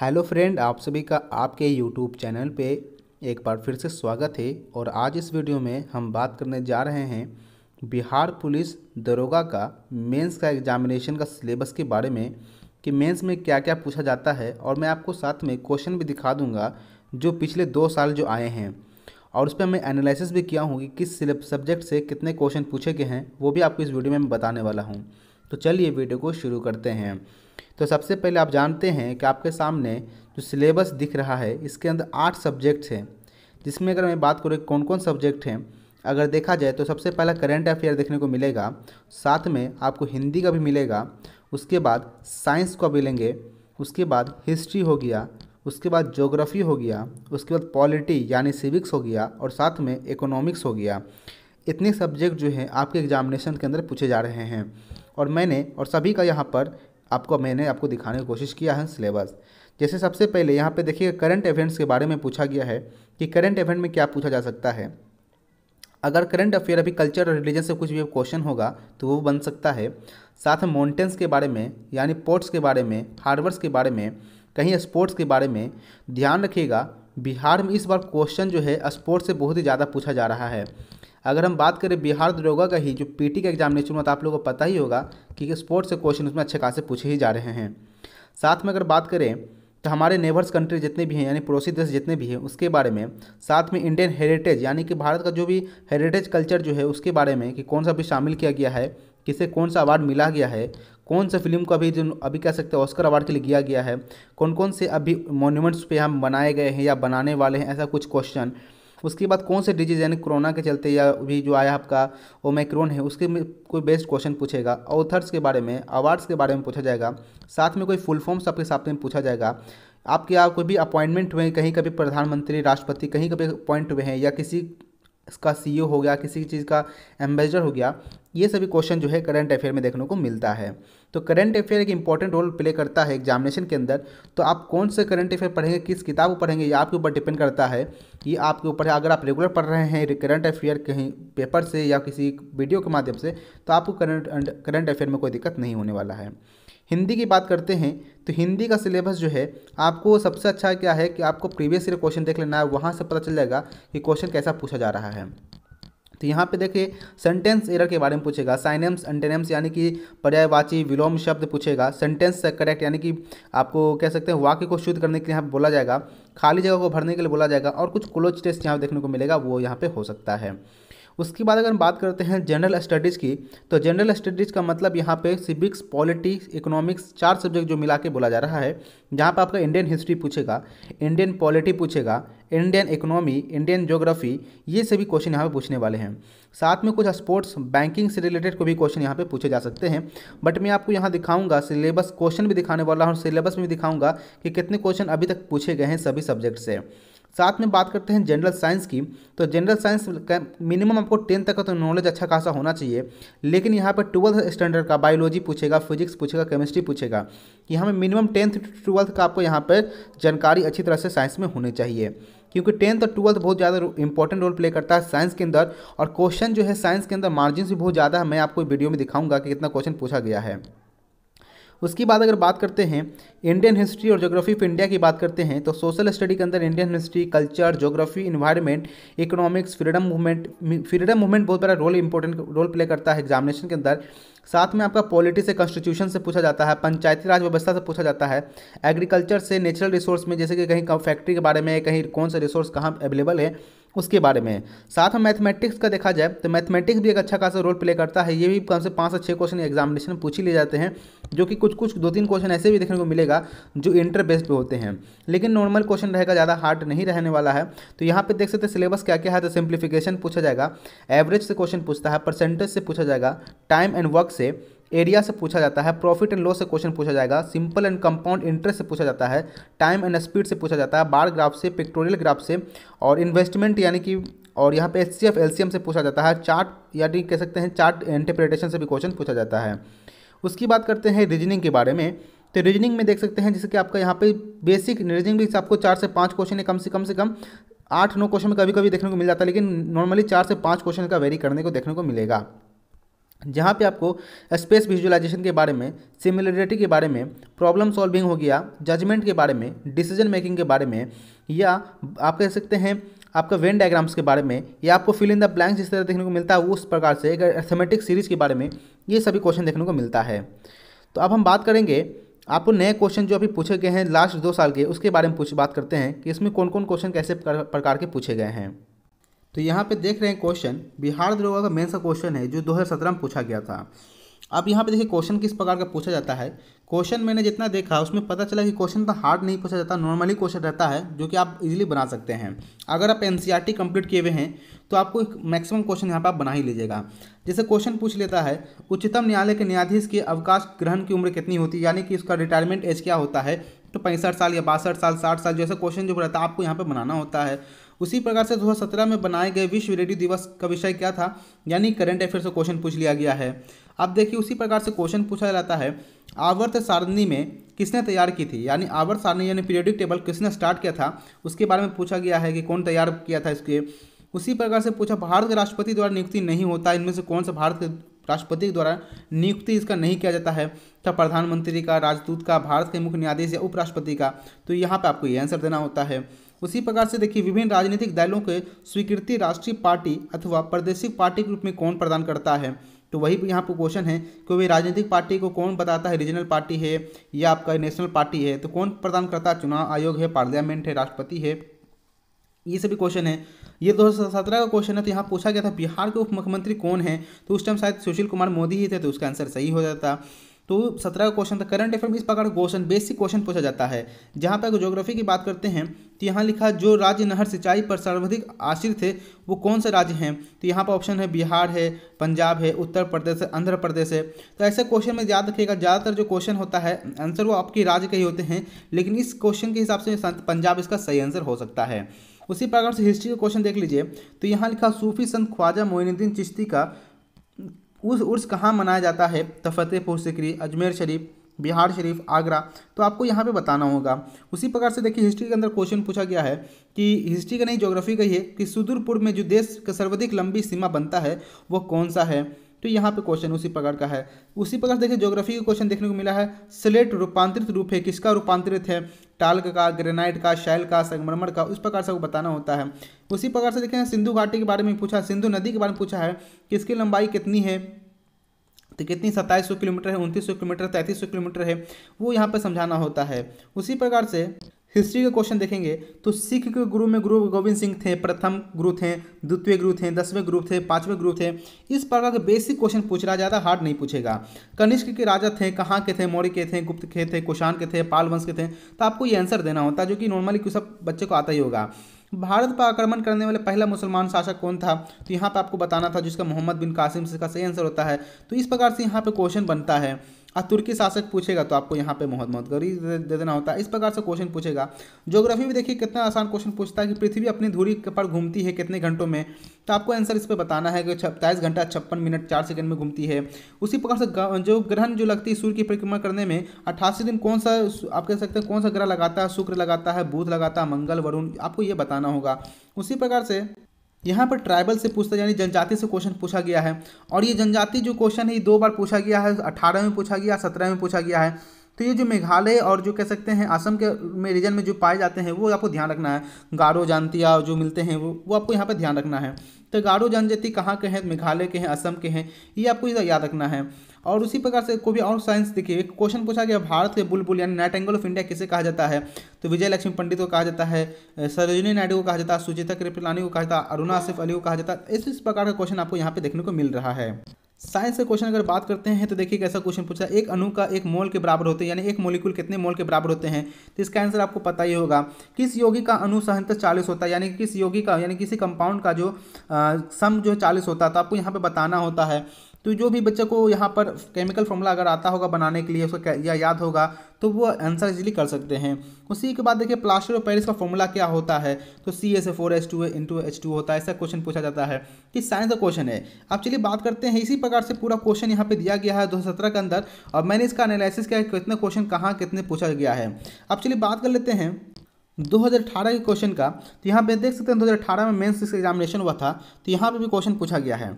hello friend आप सभी का आपके यूट्यूब चैनल पे एक बार फिर से स्वागत है और आज इस वीडियो में हम बात करने जा रहे हैं बिहार पुलिस दरोगा का मेंस का एग्जामिनेशन का सिलेबस के बारे में कि मेंस में क्या क्या पूछा जाता है और मैं आपको साथ में क्वेश्चन भी दिखा दूंगा जो पिछले दो साल जो आए हैं और उस पर मैं एनालिसिस भी किया हूँ कि किस सब्जेक्ट से कितने क्वेश्चन पूछे गए हैं वो भी आपको इस वीडियो में मैं बताने वाला हूँ तो चलिए वीडियो को शुरू करते हैं तो सबसे पहले आप जानते हैं कि आपके सामने जो सिलेबस दिख रहा है इसके अंदर आठ सब्जेक्ट्स हैं जिसमें अगर मैं बात करूँ कौन कौन सब्जेक्ट हैं अगर देखा जाए तो सबसे पहला करेंट अफेयर देखने को मिलेगा साथ में आपको हिंदी का भी मिलेगा उसके बाद साइंस का भी लेंगे उसके बाद हिस्ट्री हो गया उसके बाद जोग्राफ़ी हो गया उसके बाद पॉलिटी यानी सिविक्स हो गया और साथ में इकोनॉमिक्स हो गया इतने सब्जेक्ट जो हैं आपके एग्जामिनेशन के अंदर पूछे जा रहे हैं और मैंने और सभी का यहाँ पर आपको मैंने आपको दिखाने की कोशिश किया है सिलेबस जैसे सबसे पहले यहाँ पे देखिए करंट इवेंट्स के बारे में पूछा गया है कि करंट इवेंट में क्या पूछा जा सकता है अगर करंट अफेयर अभी कल्चर और रिलीजन से कुछ भी क्वेश्चन होगा तो वो बन सकता है साथ में माउंटेंस के बारे में यानी पोर्ट्स के बारे में हार्बर्स के बारे में कहीं स्पोर्ट्स के बारे में ध्यान रखिएगा बिहार में इस बार क्वेश्चन जो है स्पोर्ट्स से बहुत ही ज़्यादा पूछा जा रहा है अगर हम बात करें बिहार दरोगा का ही जो पीटी का एग्जामिनेशन हुआ तो आप लोगों को पता ही होगा कि स्पोर्ट्स से क्वेश्चन उसमें अच्छे खासे पूछे ही जा रहे हैं साथ में अगर बात करें तो हमारे नेबर्स कंट्री जितने भी हैं यानी पड़ोसी देश जितने भी हैं उसके बारे में साथ में इंडियन हेरिटेज यानी कि भारत का जो भी हेरिटेज कल्चर जो है उसके बारे में कि कौन सा भी शामिल किया गया है किसे कौन सा अवार्ड मिला गया है कौन सा फिल्म को अभी जो अभी कह सकते हैं ऑस्कर अवार्ड के लिए किया गया है कौन कौन से अभी मोन्यूमेंट्स पे हम बनाए गए हैं या बनाने वाले हैं ऐसा कुछ क्वेश्चन उसके बाद कौन से डिजीज़ यानी कोरोना के चलते या अभी जो आया आपका ओमेक्रोन है उसके में कोई बेस्ट क्वेश्चन पूछेगा ऑथर्स के बारे में अवार्ड्स के बारे में पूछा जाएगा साथ में कोई फुल फॉर्म्स आपके साथ में पूछा जाएगा आपके यहाँ कोई भी अपॉइंटमेंट हुए कहीं कभी प्रधानमंत्री राष्ट्रपति कहीं कभी अपॉइंट हुए हैं या किसी इसका सीईओ e हो गया किसी चीज़ का एम्बेसडर हो गया ये सभी क्वेश्चन जो है करंट अफेयर में देखने को मिलता है तो करंट अफेयर एक इंपॉर्टेंट रोल प्ले करता है एग्जामिनेशन के अंदर तो आप कौन से करंट अफेयर पढ़ेंगे किस किताब को पढ़ेंगे ये आपके ऊपर डिपेंड करता है ये आपके ऊपर है अगर आप रेगुलर पढ़ रहे हैं करंट अफेयर कहीं पेपर से या किसी वीडियो के माध्यम से तो आपको करंट करंट अफेयर में कोई दिक्कत नहीं होने वाला है हिंदी की बात करते हैं तो हिंदी का सिलेबस जो है आपको सबसे अच्छा क्या है कि आपको प्रीवियस ईयर क्वेश्चन देख लेना है वहाँ से पता चल जाएगा कि क्वेश्चन कैसा पूछा जा रहा है तो यहाँ पे देखिए सेंटेंस एरर के बारे में पूछेगा साइनेम्स एंटेनेम्स यानी कि पर्यायवाची विलोम शब्द पूछेगा सेंटेंस करेक्ट यानी कि आपको कह सकते हैं वाक्य को शुद्ध करने के लिए यहाँ बोला जाएगा खाली जगह को भरने के लिए बोला जाएगा और कुछ क्लोज टेस्ट यहाँ देखने को मिलेगा वो यहाँ पे हो सकता है उसके बाद अगर हम बात करते हैं जनरल स्टडीज़ की तो जनरल स्टडीज़ का मतलब यहाँ पे सिविक्स पॉलिटिक्स इकोनॉमिक्स चार सब्जेक्ट जो मिला के बोला जा रहा है जहाँ पर आपका इंडियन हिस्ट्री पूछेगा इंडियन पॉलिटी पूछेगा इंडियन इकोनॉमी इंडियन ज्योग्राफी ये सभी क्वेश्चन यहाँ पे पूछने वाले हैं साथ में कुछ स्पोर्ट्स बैंकिंग से रिलेटेड को भी क्वेश्चन यहाँ पे पूछे जा सकते हैं बट मैं आपको यहाँ दिखाऊंगा सिलेबस क्वेश्चन भी दिखाने वाला हूँ सिलेबस में भी दिखाऊंगा कि कितने क्वेश्चन अभी तक पूछे गए हैं सभी सब्जेक्ट से साथ में बात करते हैं जनरल साइंस की तो जनरल साइंस मिनिमम आपको टेंथ तक का तो नॉलेज अच्छा खासा होना चाहिए लेकिन यहाँ पर ट्वेल्थ स्टैंडर्ड का बायोलॉजी पूछेगा फिजिक्स पूछेगा केमिस्ट्री पूछेगा यहाँ में मिनिमम टेंथ ट्वेल्थ का आपको यहाँ पर जानकारी अच्छी तरह से साइंस में होनी चाहिए क्योंकि टेंथ और ट्वेल्थ बहुत ज़्यादा इंपॉर्टेंट रोल प्ले करता है साइंस के अंदर और क्वेश्चन जो है साइंस के अंदर मार्जिन भी बहुत ज़्यादा है मैं आपको वीडियो में दिखाऊंगा कि कितना क्वेश्चन पूछा गया है उसके बाद अगर बात करते हैं इंडियन हिस्ट्री और जोग्राफी ऑफ इंडिया की बात करते हैं तो सोशल स्टडी के अंदर Indian history culture geography environment economics freedom movement freedom movement बहुत बड़ा रोल इंपॉर्टेंट रोल प्ले करता है एग्जामिनेशन के अंदर साथ में आपका पॉलिटी से कॉन्स्टिट्यूशन से पूछा जाता है पंचायती राज व्यवस्था से पूछा जाता है एग्रीकल्चर से नेचुरल रिसोर्स में जैसे कि कहीं फैक्ट्री के बारे में कहीं कौन सा रिसोर्स कहाँ अवेलेबल है उसके बारे में साथ में मैथमेटिक्स का देखा जाए तो मैथमेटिक्स भी एक अच्छा खासा रोल प्ले करता है ये भी कम से पाँच से छः क्वेश्चन एग्जामिनेशन पूछ ही लिए जाते हैं जो कि कुछ कुछ दो तीन क्वेश्चन ऐसे भी देखने को मिलेगा जो इंटर बेस्ड पे होते हैं लेकिन नॉर्मल क्वेश्चन रहेगा ज़्यादा हार्ड नहीं रहने वाला है तो यहाँ पर देख सकते हैं सिलेबस क्या क्या है तो सिंप्लीफिकेशन पूछा जाएगा एवरेज से क्वेश्चन पूछता है परसेंटेज से पूछा जाएगा टाइम एंड वर्क से एरिया से पूछा जाता है प्रॉफिट एंड लॉस से क्वेश्चन पूछा जाएगा सिंपल एंड कंपाउंड इंटरेस्ट से पूछा जाता है टाइम एंड स्पीड से पूछा जाता है बार ग्राफ से पिक्टोरियल ग्राफ से और इन्वेस्टमेंट यानी कि और यहाँ पे H C F L C M से पूछा जाता है चार्ट यानी कह सकते हैं चार्ट इंटरप्रिटेशन से भी क्वेश्चन पूछा जाता है उसकी बात करते हैं रीजनिंग के बारे में तो रीजनिंग में देख सकते हैं जैसे कि आपका यहाँ पे बेसिक रीजनिंग भी आपको चार से पाँच क्वेश्चन है कम से कम से कम आठ नौ क्वेश्चन में कभी कभी देखने को मिल जाता है लेकिन नॉर्मली चार से पाँच क्वेश्चन का वेरी करने को देखने को मिलेगा जहाँ पे आपको स्पेस विजुअलाइजेशन के बारे में सिमिलरिटी के बारे में प्रॉब्लम सॉल्विंग हो गया जजमेंट के बारे में डिसीजन मेकिंग के बारे में या आप कह सकते हैं आपका वेन डायग्राम्स के बारे में या आपको फिल इन द ब्लैंक्स जिस तरह देखने को मिलता है उस प्रकार से एक एथेमेटिक सीरीज के बारे में ये सभी क्वेश्चन देखने को मिलता है तो अब हम बात करेंगे आपको नए क्वेश्चन जो अभी पूछे गए हैं लास्ट दो साल के उसके बारे में पूछ बात करते हैं कि इसमें कौन कौन क्वेश्चन कैसे प्रकार के पूछे गए हैं तो यहाँ पे देख रहे हैं क्वेश्चन बिहार दरोगा का मेन्स का क्वेश्चन है जो 2017 में पूछा गया था अब यहाँ पे देखिए क्वेश्चन किस प्रकार का पूछा जाता है क्वेश्चन मैंने जितना देखा उसमें पता चला कि क्वेश्चन तो हार्ड नहीं पूछा जाता नॉर्मली क्वेश्चन रहता है जो कि आप इजीली बना सकते हैं अगर आप एन सी कंप्लीट किए हुए हैं तो आपको मैक्सिमम क्वेश्चन यहाँ पर आप बना ही लीजिएगा जैसे क्वेश्चन पूछ लेता है उच्चतम न्यायालय के न्यायाधीश की अवकाश ग्रहण की उम्र कितनी होती है यानी कि उसका रिटायरमेंट एज क्या होता है तो पैंसठ साल या बासठ साल साठ साल जैसे क्वेश्चन जो रहता है आपको यहाँ पर बनाना होता है उसी प्रकार से 2017 में बनाए गए विश्व रेडियो दिवस का विषय क्या था यानी करंट अफेयर से क्वेश्चन पूछ लिया गया है अब देखिए उसी प्रकार से क्वेश्चन पूछा जाता है आवर्त सारणी में किसने तैयार की थी यानी आवर्त सारणी यानी पीरियडिक टेबल किसने स्टार्ट किया था उसके बारे में पूछा गया है कि कौन तैयार किया था इसके उसी प्रकार से पूछा भारत के राष्ट्रपति द्वारा नियुक्ति नहीं होता इनमें से कौन सा भारत के राष्ट्रपति द्वारा नियुक्ति इसका नहीं किया जाता है क्या प्रधानमंत्री का राजदूत का भारत के मुख्य न्यायाधीश या उपराष्ट्रपति का तो यहाँ पर आपको ये आंसर देना होता है उसी प्रकार से देखिए विभिन्न राजनीतिक दलों के स्वीकृति राष्ट्रीय पार्टी अथवा प्रदेशिक पार्टी के रूप में कौन प्रदान करता है तो वही यहाँ पर क्वेश्चन है कि वही राजनीतिक पार्टी को कौन बताता है रीजनल पार्टी है या आपका नेशनल पार्टी है तो कौन प्रदान करता है चुनाव आयोग है पार्लियामेंट है राष्ट्रपति है ये सभी क्वेश्चन है ये दो का क्वेश्चन है तो यहाँ पूछा गया था बिहार के उप मुख्यमंत्री कौन है तो उस टाइम शायद सुशील कुमार मोदी ही थे तो उसका आंसर सही हो जाता तो सत्रह का क्वेश्चन था करंट अफेयर में इस प्रकार क्वेश्चन बेसिक क्वेश्चन पूछा जाता है जहाँ पर ज्योग्राफी की बात करते हैं तो यहाँ लिखा जो राज्य नहर सिंचाई पर सर्वाधिक आश्रित थे वो कौन से राज्य हैं तो यहाँ पर ऑप्शन है बिहार है पंजाब है उत्तर प्रदेश है आंध्र प्रदेश है तो ऐसे क्वेश्चन में याद रखिएगा ज़्यादातर जो क्वेश्चन होता है आंसर वो आपके राज्य के ही होते हैं लेकिन इस क्वेश्चन के हिसाब से पंजाब इसका सही आंसर हो सकता है उसी प्रकार से हिस्ट्री का क्वेश्चन देख लीजिए तो यहाँ लिखा सूफी संत ख्वाजा मोइनुद्दीन चिश्ती का उस उर्स कहाँ मनाया जाता है तो फतेहपुर सिकरी अजमेर शरीफ बिहार शरीफ आगरा तो आपको यहाँ पे बताना होगा उसी प्रकार से देखिए हिस्ट्री के अंदर क्वेश्चन पूछा गया है कि हिस्ट्री का नहीं ज्योग्राफी का ही है कि सुदूरपुर में जो देश का सर्वाधिक लंबी सीमा बनता है वो कौन सा है तो यहाँ पे क्वेश्चन उसी प्रकार का है उसी प्रकार से देखिए ज्योग्राफी का क्वेश्चन देखने को मिला है स्लेट रूपांतरित रूप है किसका रूपांतरित है टाल्क का ग्रेनाइट का शैल का संगमरमर का उस प्रकार से बताना होता है उसी प्रकार से देखें सिंधु घाटी के बारे में पूछा सिंधु नदी के बारे में पूछा है कि इसकी लंबाई कितनी है तो कितनी सत्ताईस सौ किलोमीटर है उनतीस सौ किलोमीटर तैंतीस सौ किलोमीटर है वो यहाँ पर समझाना होता है उसी प्रकार से हिस्ट्री का क्वेश्चन देखेंगे तो सिख के गुरु में गुरु गोविंद सिंह थे प्रथम गुरु थे द्वितीय गुरु थे दसवें गुरु थे पांचवें गुरु थे इस प्रकार के बेसिक क्वेश्चन पूछ रहा ज़्यादा हार्ड नहीं पूछेगा कनिष्क के राजा थे कहाँ के थे मौर्य के थे गुप्त के थे कुशाण के थे पाल वंश के थे तो आपको ये आंसर देना होता जो कि नॉर्मली सब बच्चे को आता ही होगा भारत पर आक्रमण करने वाले पहला मुसलमान शासक कौन था तो यहाँ पर आपको बताना था जिसका मोहम्मद बिन कासिम से सही आंसर होता है तो इस प्रकार से यहाँ पर क्वेश्चन बनता है और तुर्की शासक पूछेगा तो आपको यहाँ पे मोहम्मद गरी दे देना होता है इस प्रकार से क्वेश्चन पूछेगा ज्योग्राफी में देखिए कितना आसान क्वेश्चन पूछता है कि पृथ्वी अपनी धूरी पर घूमती है कितने घंटों में तो आपको आंसर इस पर बताना है कि सत्ताईस घंटा छप्पन मिनट चार सेकंड में घूमती है उसी प्रकार से जो ग्रहण जो लगती है सूर्य की परिक्रमा करने में अट्ठासी दिन कौन सा आप कह सकते हैं कौन सा ग्रह लगाता है शुक्र लगाता है बुध लगाता है मंगल वरुण आपको ये बताना होगा उसी प्रकार से यहाँ पर ट्राइबल से पूछता यानी जनजाति से क्वेश्चन पूछा गया है और ये जनजाति जो क्वेश्चन है ये दो बार पूछा गया है अठारह में पूछा गया सत्रह में पूछा गया है तो ये जो मेघालय और जो कह सकते हैं असम के में रीजन में जो पाए जाते हैं वो आपको ध्यान रखना है गारो जानतिया जो मिलते हैं वो वो आपको यहाँ पर ध्यान रखना है तो गारो जनजाति कहाँ के हैं मेघालय के हैं असम के हैं ये आपको याद रखना है और उसी प्रकार से कोई भी और साइंस देखिए एक क्वेश्चन पूछा गया भारत के बुलबुल यानी नाइटेंगल ऑफ इंडिया किसे कहा जाता है तो विजय लक्ष्मी पंडित को कहा जाता है सरोजनी नायडू को कहा जाता है सुचेता कृपलानी को कहा जाता है अरुणा आसिफ अली को कहा जाता है इस इस प्रकार का क्वेश्चन आपको यहाँ पे देखने को मिल रहा है साइंस से क्वेश्चन अगर बात करते हैं तो देखिए कैसा क्वेश्चन पूछा एक अणु का एक मोल के बराबर होते हैं यानी एक मोलिकुल कितने मोल के बराबर होते हैं तो इसका आंसर आपको पता ही होगा किस योगी का अणु संहिता चालीस होता है यानी किस योगी का यानी किसी कंपाउंड का जो सम जो चालीस होता है तो आपको यहाँ पे बताना होता है तो जो भी बच्चे को यहाँ पर केमिकल फॉर्मूला अगर आता होगा बनाने के लिए उसका या याद होगा तो वो आंसर इजीली कर सकते हैं उसी के बाद देखिए प्लास्टर ऑफ पेरिस का फॉर्मूला क्या होता है तो C S A four H two into H two होता है ऐसा क्वेश्चन पूछा जाता है कि साइंस का क्वेश्चन है अब चलिए बात करते हैं इसी प्रकार से पूरा क्वेश्चन यहाँ पे दिया गया है दो के अंदर और मैंने इसका एनालिसिस किया कितने क्वेश्चन कहाँ कितने पूछा गया है अब चलिए बात कर लेते हैं 2018 के क्वेश्चन का तो यहाँ पे देख सकते हैं 2018 में मेंस एग्जामिनेशन हुआ था तो यहाँ पे भी क्वेश्चन पूछा गया है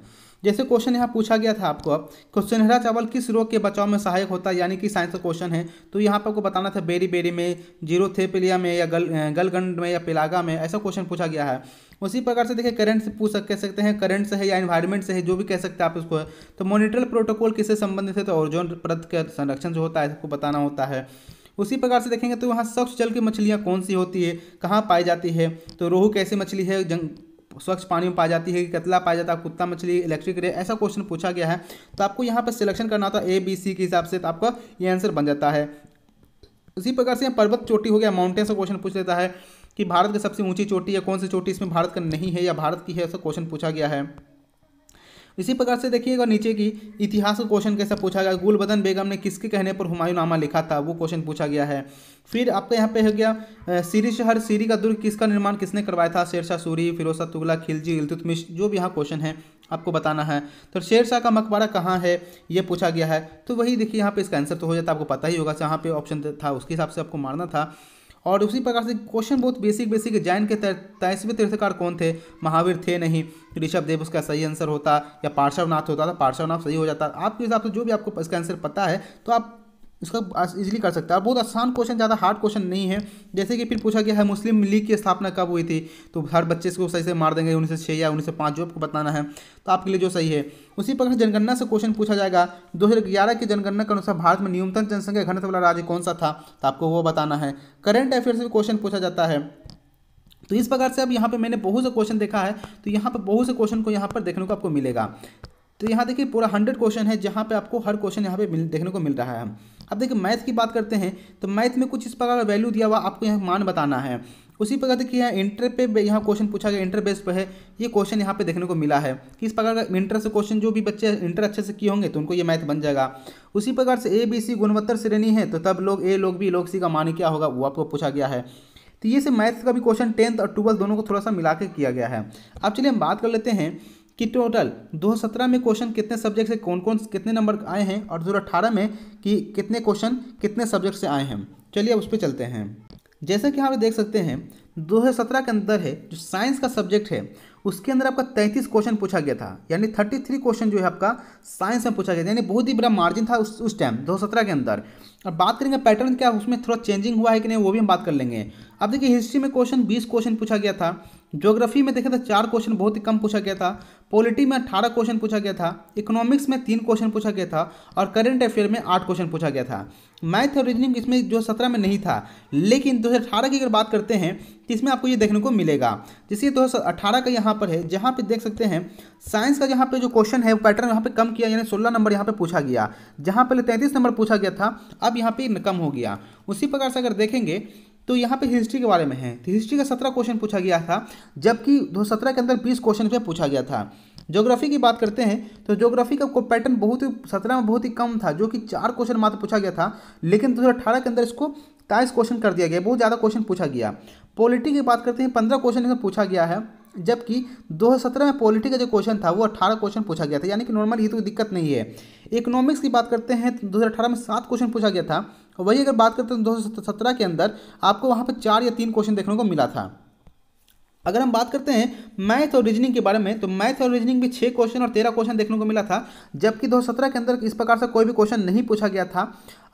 जैसे क्वेश्चन यहाँ पूछा गया था आपको अब सुनहरा चावल किस रोग के बचाव में सहायक होता है यानी कि साइंस का क्वेश्चन है तो यहाँ पर आपको बताना था बेरी बेरी में जीरो थेपिलिया में या गल गलगंड में या पिलागा में ऐसा क्वेश्चन पूछा गया है उसी प्रकार से देखिए करंट से पूछ कह सकते हैं करंट से है या इन्वायरमेंट से है जो भी कह सकते हैं आप उसको तो मॉनिटरल प्रोटोकॉल किससे संबंधित है तो जोन परत का संरक्षण जो होता है आपको बताना होता है उसी प्रकार से देखेंगे तो वहाँ स्वच्छ जल की मछलियाँ कौन सी होती है कहाँ पाई जाती है तो रोहू कैसी मछली है जंग स्वच्छ पानी में पाई जाती है कि कतला पाया जाता है कुत्ता मछली इलेक्ट्रिक रे ऐसा क्वेश्चन पूछा गया है तो आपको यहाँ पर सिलेक्शन करना होता है ए बी सी के हिसाब से तो आपका ये आंसर बन जाता है उसी प्रकार से पर्वत चोटी हो गया माउंटेन से क्वेश्चन पूछ लेता है कि भारत की सबसे ऊंची चोटी या कौन सी चोटी इसमें भारत का नहीं है या भारत की है ऐसा क्वेश्चन पूछा गया है इसी प्रकार से देखिएगा नीचे की इतिहास का क्वेश्चन कैसा पूछा गया गुलबदन बेगम ने किसके कहने पर हुमायूं नामा लिखा था वो क्वेश्चन पूछा गया है फिर आपका यहाँ पे हो गया सीरी शहर सीरी का दुर्ग किसका निर्माण किसने करवाया था शेरशाह सूरी फिरोसा तुगला खिलजी इलतुतमिश जो भी यहाँ क्वेश्चन है आपको बताना है तो शेरशाह का मकबरा कहाँ है ये पूछा गया है तो वही देखिए यहाँ पे इसका आंसर तो हो जाता आपको पता ही होगा यहाँ पे ऑप्शन था उसके हिसाब से आपको मारना था और उसी प्रकार से क्वेश्चन बहुत बेसिक बेसिक जैन के तैसवें तीर्थकार कौन थे महावीर थे नहीं ऋषभ देव उसका सही आंसर होता या पार्श्वनाथ होता था तो पार्श्वनाथ सही हो जाता आपके हिसाब से जो भी आपको इसका आंसर पता है तो आप इसका इजीली कर सकते हैं बहुत आसान क्वेश्चन ज़्यादा हार्ड क्वेश्चन नहीं है जैसे कि फिर पूछा गया है मुस्लिम लीग की स्थापना कब हुई थी तो हर बच्चे इसको सही से मार देंगे उन्नीस सौ छः या उन्नीस सौ पाँच जो आपको बताना है तो आपके लिए जो सही है उसी प्रकार जनगणना से क्वेश्चन पूछा जाएगा दो हज़ार ग्यारह की जनगणना के अनुसार भारत में न्यूनतम जनसंख्या घनत्व वाला राज्य कौन सा था तो आपको वो बताना है करंट अफेयर से भी क्वेश्चन पूछा जाता है तो इस प्रकार से अब यहाँ पे मैंने बहुत से क्वेश्चन देखा है तो यहाँ पर बहुत से क्वेश्चन को यहाँ पर देखने को आपको मिलेगा तो यहाँ देखिए पूरा हंड्रेड क्वेश्चन है जहाँ पे आपको हर क्वेश्चन यहाँ पे देखने को मिल रहा है अब देखिए मैथ की बात करते हैं तो मैथ में कुछ इस प्रकार का वैल्यू दिया हुआ आपको यहाँ मान बताना है उसी प्रकार देखिए यहाँ इंटर पे यहाँ क्वेश्चन पूछा गया इंटर बेस पर है ये क्वेश्चन यहाँ पे देखने को मिला है कि इस प्रकार का इंटर से क्वेश्चन जो भी बच्चे इंटर अच्छे से किए होंगे तो उनको ये मैथ बन जाएगा उसी प्रकार से ए बी सी गुणवत्तर श्रेणी है तो तब लोग ए लोग बी लोग सी का मान क्या होगा वो आपको पूछा गया है तो ये से मैथ्स का भी क्वेश्चन टेंथ और ट्वेल्थ दोनों को थोड़ा सा मिला के किया गया है अब चलिए हम बात कर लेते हैं कि टोटल 2017 में क्वेश्चन कितने सब्जेक्ट से कौन कौन कितने नंबर आए हैं और दो में कि कितने क्वेश्चन कितने सब्जेक्ट से आए हैं चलिए अब उस पर चलते हैं जैसा कि यहाँ देख सकते हैं 2017 के अंदर है जो साइंस का सब्जेक्ट है उसके अंदर आपका 33 क्वेश्चन पूछा गया था यानी 33 क्वेश्चन जो है आपका साइंस में पूछा गया था यानी बहुत ही बड़ा मार्जिन था उस उस टाइम 2017 के अंदर और बात करेंगे पैटर्न क्या उसमें थोड़ा चेंजिंग हुआ है कि नहीं वो भी हम बात कर लेंगे अब देखिए हिस्ट्री में क्वेश्चन बीस क्वेश्चन पूछा गया था ज्योग्राफी में देखा था तो चार क्वेश्चन बहुत ही कम पूछा गया था पॉलिटी में अठारह क्वेश्चन पूछा गया था इकोनॉमिक्स में तीन क्वेश्चन पूछा गया था और करंट अफेयर में आठ क्वेश्चन पूछा गया था मैथ और रीजनिंग इसमें जो सत्रह में नहीं था लेकिन दो की अगर बात करते हैं तो इसमें आपको ये देखने को मिलेगा जैसे दो का यहाँ पर है जहाँ पर देख सकते हैं साइंस का यहाँ पर जो क्वेश्चन है पैटर्न यहाँ पर कम किया यानी सोलह नंबर यहाँ पर पूछा गया जहाँ पहले तैंतीस नंबर पूछा गया था अब यहाँ पर कम हो गया उसी प्रकार से अगर देखेंगे तो यहाँ पे हिस्ट्री के बारे में है तो हिस्ट्री का सत्रह क्वेश्चन पूछा गया था जबकि दो सत्रह के अंदर बीस क्वेश्चन पे पूछा गया था ज्योग्राफी की बात करते हैं तो ज्योग्राफी का पैटर्न बहुत ही सत्रह में बहुत ही कम था जो कि चार क्वेश्चन मात्र पूछा गया था लेकिन दो हज़ार अठारह के अंदर इसको ताइस क्वेश्चन कर दिया गया बहुत ज़्यादा क्वेश्चन पूछा गया पॉलिटी की बात करते हैं पंद्रह क्वेश्चन इसमें पूछा गया है जबकि 2017 में पॉलिटी का जो क्वेश्चन था वो 18 क्वेश्चन पूछा गया था यानी कि नॉर्मल ये तो दिक्कत नहीं है इकोनॉमिक्स की बात करते हैं तो 2018 में सात क्वेश्चन पूछा गया था वही अगर बात करते हैं दो सत्रह के अंदर आपको वहाँ पर चार या तीन क्वेश्चन देखने को मिला था अगर हम बात करते हैं मैथ और रीजनिंग के बारे में तो मैथ और रीजनिंग भी छः क्वेश्चन और तेरह क्वेश्चन देखने को मिला था जबकि दो सत्रह के अंदर इस प्रकार से कोई भी क्वेश्चन नहीं पूछा गया था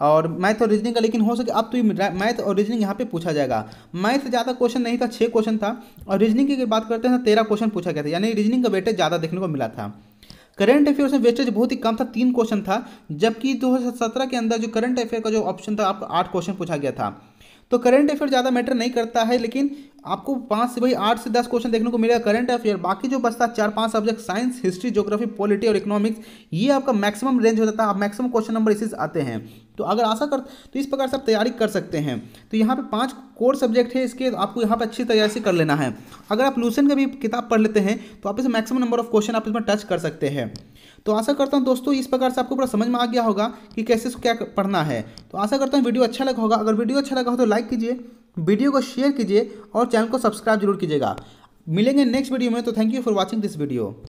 और मैथ और रीजनिंग का लेकिन हो सके अब तो मैथ और रीजनिंग यहाँ पे पूछा जाएगा मैथ ज़्यादा क्वेश्चन नहीं था छः क्वेश्चन था और रीजनिंग की बात करते हैं तो तेरह क्वेश्चन पूछा गया था यानी रीजनिंग का बेटे ज़्यादा देखने को मिला था करंट अफेयर में वेस्टेज बहुत ही कम था तीन क्वेश्चन था जबकि 2017 के अंदर जो करंट अफेयर का जो ऑप्शन था आपको आठ क्वेश्चन पूछा गया था तो करंट अफेयर ज़्यादा मैटर नहीं करता है लेकिन आपको पाँच से भाई आठ से दस क्वेश्चन देखने को मिलेगा करंट अफेयर बाकी जो बचता है चार पांच subject science history geography polity और इकोनॉमिक्स ये आपका मैक्सिमम रेंज हो जाता है आप मैक्सिमम क्वेश्चन नंबर इसी आते हैं तो अगर आशा कर तो इस प्रकार से आप तैयारी कर सकते हैं तो यहाँ पे पांच कोर सब्जेक्ट है इसके आपको यहाँ पे अच्छी तैयारी से कर लेना है अगर आप लूसन का भी किताब पढ़ लेते हैं तो आप इसमें मैक्सिमम नंबर ऑफ क्वेश्चन आप इसमें टच कर सकते हैं तो आशा करता हूँ दोस्तों इस प्रकार से आपको पूरा समझ में आ गया होगा कि कैसे क्या पढ़ना है तो आशा करता हूँ वीडियो अच्छा लगा होगा अगर वीडियो अच्छा लगा हो तो लाइक कीजिए वीडियो को शेयर कीजिए और चैनल को सब्सक्राइब जरूर कीजिएगा मिलेंगे नेक्स्ट वीडियो में तो thank you for watching this video